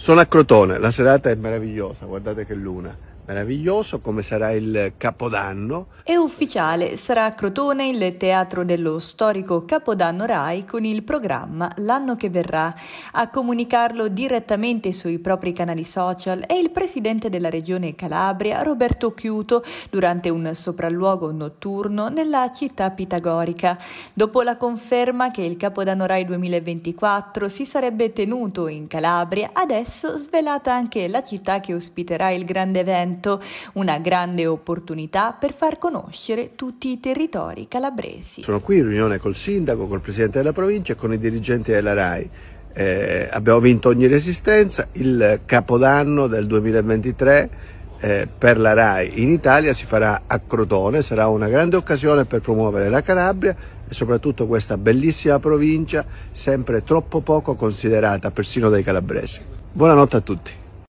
Sono a Crotone, la serata è meravigliosa, guardate che luna meraviglioso come sarà il Capodanno. È ufficiale, sarà a Crotone il teatro dello storico Capodanno Rai con il programma L'anno che verrà. A comunicarlo direttamente sui propri canali social è il presidente della regione Calabria, Roberto Chiuto, durante un sopralluogo notturno nella città pitagorica. Dopo la conferma che il Capodanno Rai 2024 si sarebbe tenuto in Calabria, adesso svelata anche la città che ospiterà il grande evento evento, una grande opportunità per far conoscere tutti i territori calabresi. Sono qui in riunione col sindaco, col presidente della provincia e con i dirigenti della RAI. Eh, abbiamo vinto ogni resistenza, il capodanno del 2023 eh, per la RAI in Italia si farà a Crotone, sarà una grande occasione per promuovere la Calabria e soprattutto questa bellissima provincia sempre troppo poco considerata persino dai calabresi. Buonanotte a tutti.